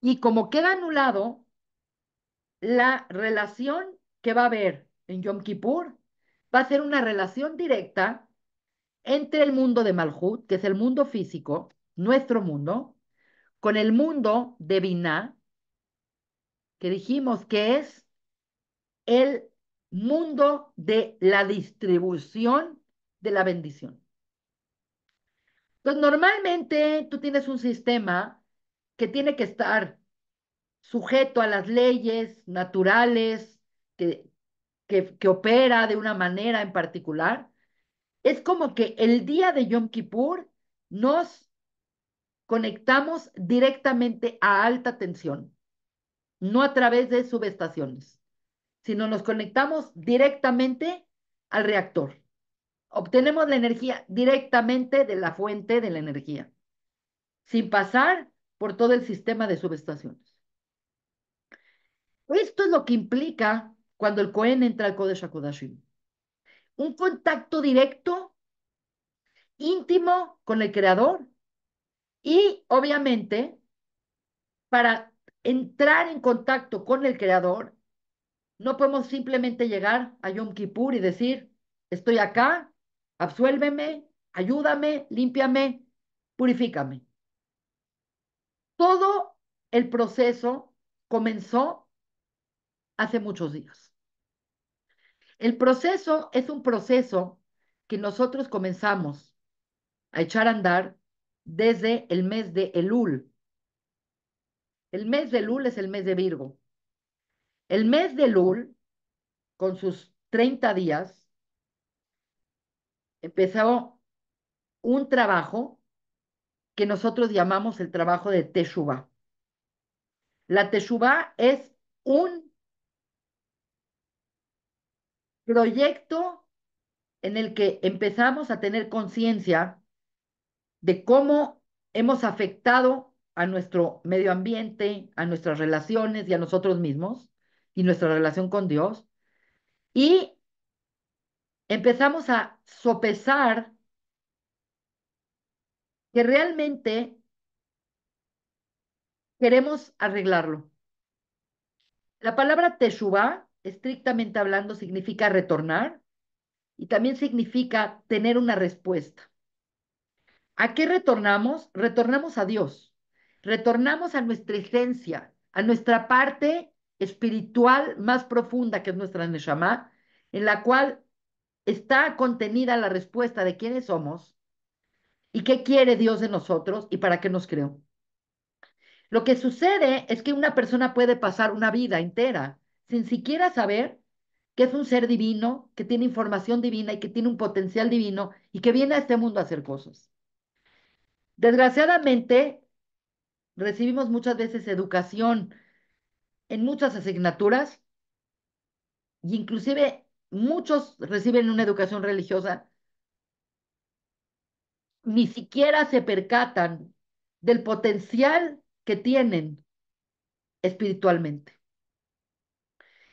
[SPEAKER 1] Y como queda anulado, la relación que va a haber en Yom Kippur va a ser una relación directa entre el mundo de Malhut, que es el mundo físico, nuestro mundo, con el mundo de Binah, que dijimos que es el mundo de la distribución de la bendición. Entonces, normalmente tú tienes un sistema que tiene que estar sujeto a las leyes naturales, que, que, que opera de una manera en particular. Es como que el día de Yom Kippur nos conectamos directamente a alta tensión no a través de subestaciones, sino nos conectamos directamente al reactor. Obtenemos la energía directamente de la fuente de la energía, sin pasar por todo el sistema de subestaciones. Esto es lo que implica cuando el Cohen entra al Kodesh Shakudashim. Un contacto directo, íntimo con el Creador y, obviamente, para entrar en contacto con el Creador, no podemos simplemente llegar a Yom Kippur y decir, estoy acá, absuélveme, ayúdame, límpiame, purifícame. Todo el proceso comenzó hace muchos días. El proceso es un proceso que nosotros comenzamos a echar a andar desde el mes de Elul, el mes de Lul es el mes de Virgo. El mes de Lul, con sus 30 días, empezó un trabajo que nosotros llamamos el trabajo de Teshuvah. La Teshuvah es un proyecto en el que empezamos a tener conciencia de cómo hemos afectado a nuestro medio ambiente, a nuestras relaciones y a nosotros mismos y nuestra relación con Dios. Y empezamos a sopesar que realmente queremos arreglarlo. La palabra teshuva, estrictamente hablando, significa retornar y también significa tener una respuesta. ¿A qué retornamos? Retornamos a Dios retornamos a nuestra esencia, a nuestra parte espiritual más profunda que es nuestra Neshama, en la cual está contenida la respuesta de quiénes somos y qué quiere Dios de nosotros y para qué nos creó. Lo que sucede es que una persona puede pasar una vida entera sin siquiera saber que es un ser divino, que tiene información divina y que tiene un potencial divino y que viene a este mundo a hacer cosas. Desgraciadamente, recibimos muchas veces educación en muchas asignaturas, y inclusive muchos reciben una educación religiosa, ni siquiera se percatan del potencial que tienen espiritualmente.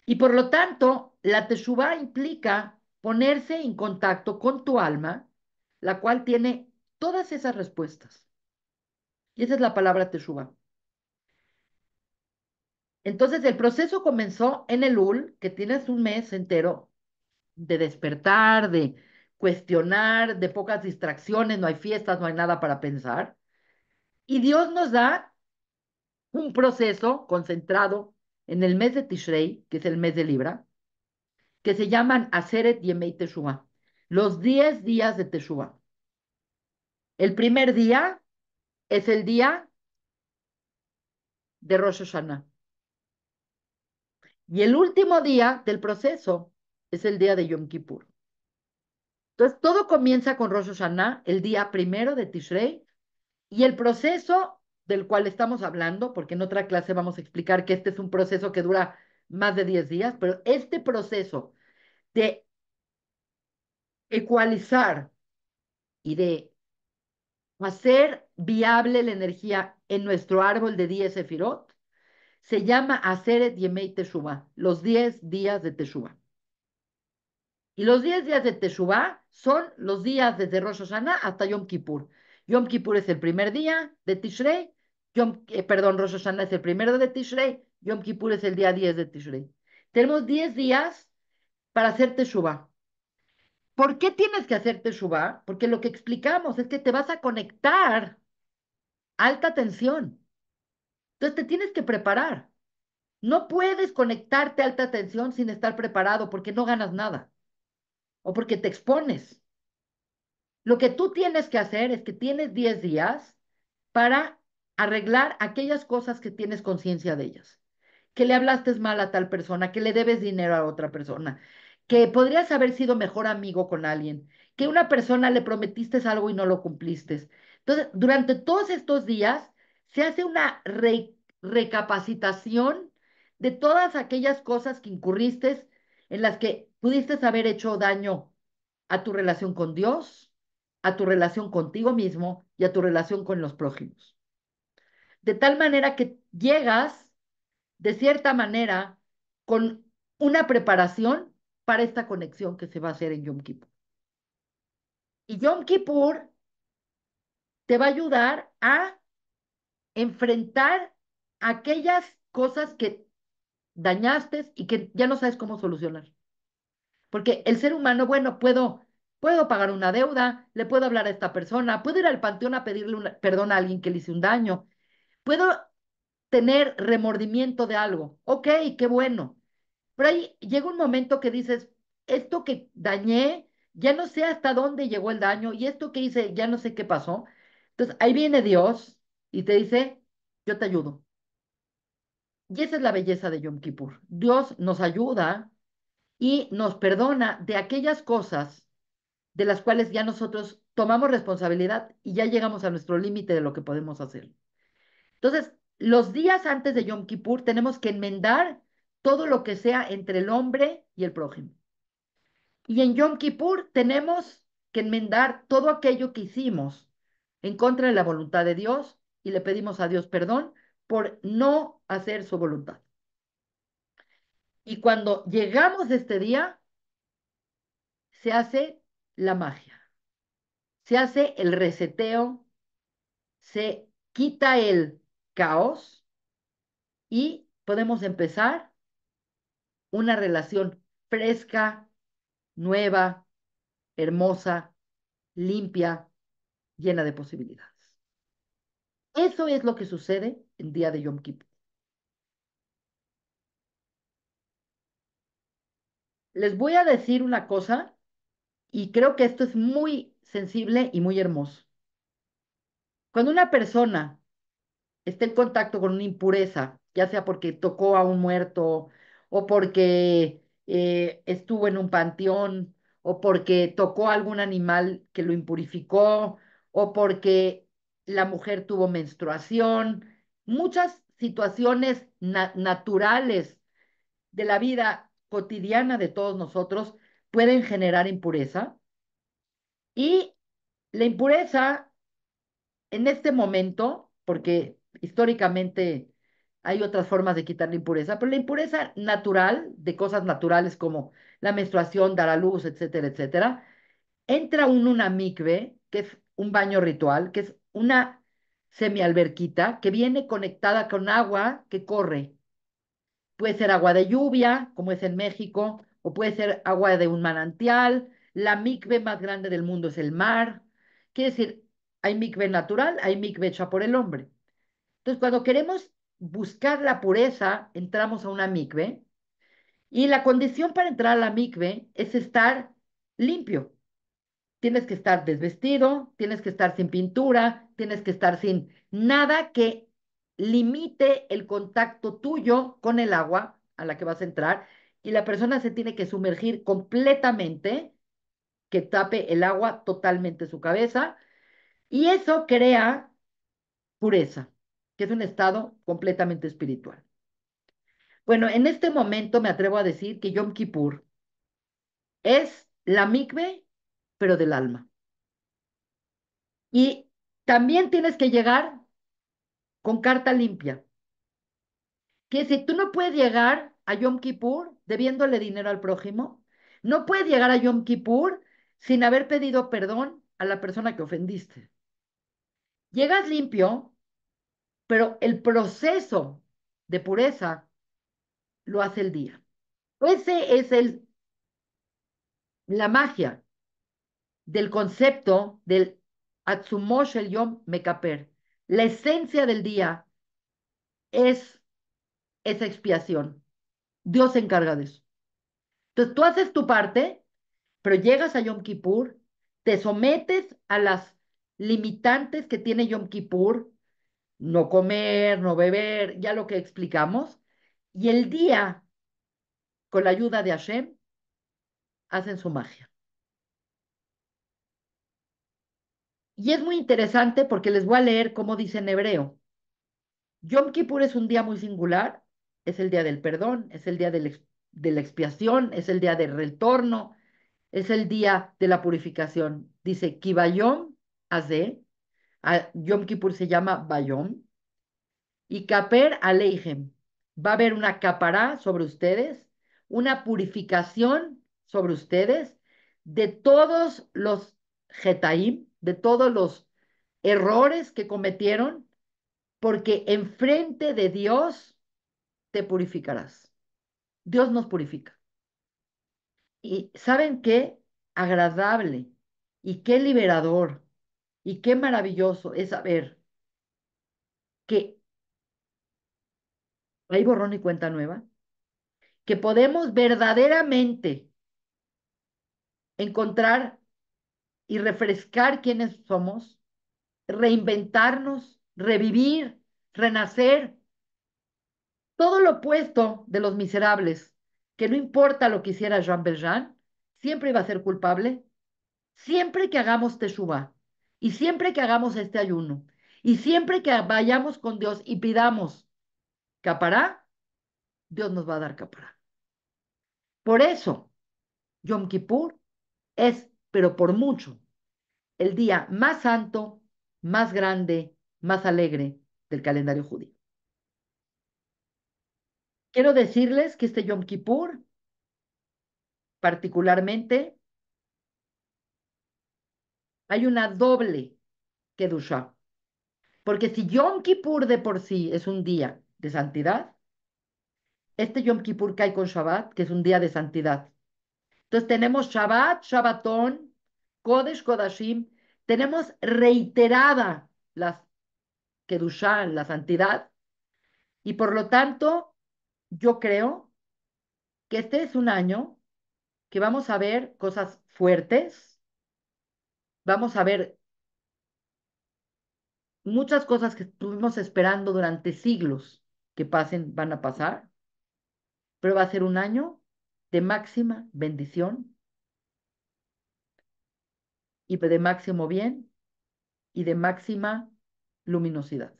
[SPEAKER 1] Y por lo tanto, la teshuva implica ponerse en contacto con tu alma, la cual tiene todas esas respuestas. Y esa es la palabra Teshuvah. Entonces el proceso comenzó en el UL, que tienes un mes entero de despertar, de cuestionar, de pocas distracciones, no hay fiestas, no hay nada para pensar. Y Dios nos da un proceso concentrado en el mes de Tishrei, que es el mes de Libra, que se llaman Aseret Yemei Teshuvah, los 10 días de Teshuvah. El primer día es el día de Rosh Hashanah. Y el último día del proceso es el día de Yom Kippur. Entonces, todo comienza con Rosh Hashanah, el día primero de Tishrei, y el proceso del cual estamos hablando, porque en otra clase vamos a explicar que este es un proceso que dura más de 10 días, pero este proceso de ecualizar y de hacer viable la energía en nuestro árbol de 10 Sefirot se llama hacer Yemei Teshuvah, los 10 días de Teshuvah. Y los 10 días de Teshuvah son los días desde Rosh Hashanah hasta Yom Kippur. Yom Kippur es el primer día de Tishrei, eh, perdón, Rosh Hashanah es el primero de Tishrei, Yom Kippur es el día 10 de Tishrei. Tenemos 10 días para hacer Teshuvah. ¿Por qué tienes que hacerte subar Porque lo que explicamos es que te vas a conectar alta tensión. Entonces te tienes que preparar. No puedes conectarte a alta tensión sin estar preparado porque no ganas nada o porque te expones. Lo que tú tienes que hacer es que tienes 10 días para arreglar aquellas cosas que tienes conciencia de ellas. Que le hablaste mal a tal persona, que le debes dinero a otra persona, que podrías haber sido mejor amigo con alguien, que una persona le prometiste algo y no lo cumpliste. Entonces, durante todos estos días se hace una recapacitación de todas aquellas cosas que incurriste en las que pudiste haber hecho daño a tu relación con Dios, a tu relación contigo mismo y a tu relación con los prójimos. De tal manera que llegas, de cierta manera, con una preparación para esta conexión que se va a hacer en Yom Kippur. Y Yom Kippur te va a ayudar a enfrentar aquellas cosas que dañaste y que ya no sabes cómo solucionar. Porque el ser humano, bueno, puedo, puedo pagar una deuda, le puedo hablar a esta persona, puedo ir al panteón a pedirle perdón a alguien que le hice un daño, puedo tener remordimiento de algo. Ok, qué bueno. Pero ahí llega un momento que dices, esto que dañé, ya no sé hasta dónde llegó el daño y esto que hice, ya no sé qué pasó. Entonces ahí viene Dios y te dice, yo te ayudo. Y esa es la belleza de Yom Kippur. Dios nos ayuda y nos perdona de aquellas cosas de las cuales ya nosotros tomamos responsabilidad y ya llegamos a nuestro límite de lo que podemos hacer. Entonces, los días antes de Yom Kippur tenemos que enmendar todo lo que sea entre el hombre y el prójimo. Y en Yom Kippur tenemos que enmendar todo aquello que hicimos en contra de la voluntad de Dios y le pedimos a Dios perdón por no hacer su voluntad. Y cuando llegamos este día, se hace la magia, se hace el reseteo, se quita el caos y podemos empezar una relación fresca, nueva, hermosa, limpia, llena de posibilidades. Eso es lo que sucede en día de Yom Kippur. Les voy a decir una cosa y creo que esto es muy sensible y muy hermoso. Cuando una persona está en contacto con una impureza, ya sea porque tocó a un muerto, o porque eh, estuvo en un panteón, o porque tocó algún animal que lo impurificó, o porque la mujer tuvo menstruación, muchas situaciones naturales de la vida cotidiana de todos nosotros pueden generar impureza. Y la impureza en este momento, porque históricamente hay otras formas de quitar la impureza, pero la impureza natural, de cosas naturales como la menstruación, dar a luz, etcétera, etcétera, entra un una mikve, que es un baño ritual, que es una semialberquita que viene conectada con agua que corre. Puede ser agua de lluvia, como es en México, o puede ser agua de un manantial. La mikve más grande del mundo es el mar. Quiere decir, hay mikve natural, hay mikve hecha por el hombre. Entonces, cuando queremos buscar la pureza, entramos a una mikve. Y la condición para entrar a la mikve es estar limpio. Tienes que estar desvestido, tienes que estar sin pintura, tienes que estar sin nada que limite el contacto tuyo con el agua a la que vas a entrar. Y la persona se tiene que sumergir completamente, que tape el agua totalmente su cabeza. Y eso crea pureza que es un estado completamente espiritual. Bueno, en este momento me atrevo a decir que Yom Kippur es la mikve, pero del alma. Y también tienes que llegar con carta limpia. Que si tú no puedes llegar a Yom Kippur debiéndole dinero al prójimo, no puedes llegar a Yom Kippur sin haber pedido perdón a la persona que ofendiste. Llegas limpio pero el proceso de pureza lo hace el día. Ese es el, la magia del concepto del Atsumosh el Yom Mekaper. La esencia del día es esa expiación. Dios se encarga de eso. Entonces tú haces tu parte, pero llegas a Yom Kippur, te sometes a las limitantes que tiene Yom Kippur, no comer, no beber, ya lo que explicamos. Y el día, con la ayuda de Hashem, hacen su magia. Y es muy interesante porque les voy a leer cómo dice en hebreo. Yom Kippur es un día muy singular, es el día del perdón, es el día de la expiación, es el día del retorno, es el día de la purificación. Dice, Kibayom hace. Yom Kippur se llama Bayom, y Kaper Aleijem, Va a haber una capará sobre ustedes, una purificación sobre ustedes de todos los Getaim, de todos los errores que cometieron, porque enfrente de Dios te purificarás. Dios nos purifica. Y saben qué agradable y qué liberador y qué maravilloso es saber que hay borrón y cuenta nueva, que podemos verdaderamente encontrar y refrescar quiénes somos, reinventarnos, revivir, renacer, todo lo opuesto de los miserables, que no importa lo que hiciera Jean Valjean, siempre iba a ser culpable, siempre que hagamos Teshuvah, y siempre que hagamos este ayuno, y siempre que vayamos con Dios y pidamos capará, Dios nos va a dar capará. Por eso, Yom Kippur es, pero por mucho, el día más santo, más grande, más alegre del calendario judío. Quiero decirles que este Yom Kippur particularmente hay una doble Kedushá. Porque si Yom Kippur de por sí es un día de santidad, este Yom Kippur hay con Shabbat, que es un día de santidad. Entonces tenemos Shabbat, Shabbatón, Kodesh, Kodashim, tenemos reiterada las Kedushá, la santidad, y por lo tanto, yo creo que este es un año que vamos a ver cosas fuertes, vamos a ver muchas cosas que estuvimos esperando durante siglos que pasen, van a pasar, pero va a ser un año de máxima bendición y de máximo bien y de máxima luminosidad.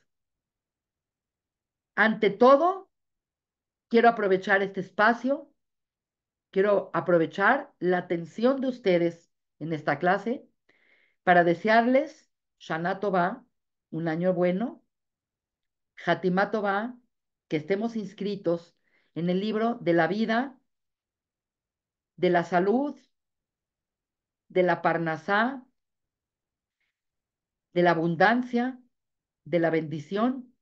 [SPEAKER 1] Ante todo, quiero aprovechar este espacio, quiero aprovechar la atención de ustedes en esta clase para desearles Shana un año bueno, jatimatoba que estemos inscritos en el libro de la vida, de la salud, de la Parnasá, de la abundancia, de la bendición,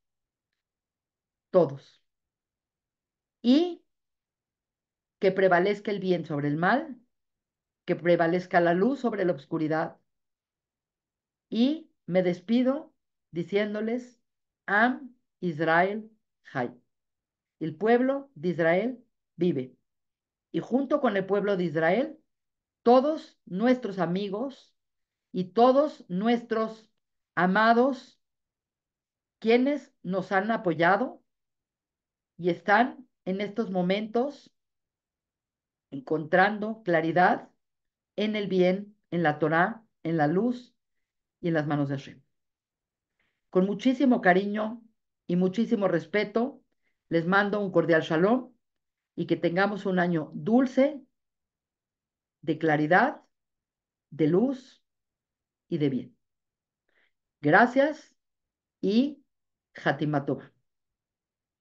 [SPEAKER 1] todos. Y que prevalezca el bien sobre el mal, que prevalezca la luz sobre la oscuridad, y me despido diciéndoles Am Israel Jai. El pueblo de Israel vive. Y junto con el pueblo de Israel, todos nuestros amigos y todos nuestros amados, quienes nos han apoyado y están en estos momentos encontrando claridad en el bien, en la Torah, en la luz, y en las manos de Hashem. Con muchísimo cariño y muchísimo respeto, les mando un cordial shalom y que tengamos un año dulce, de claridad, de luz y de bien. Gracias y Jatimatova.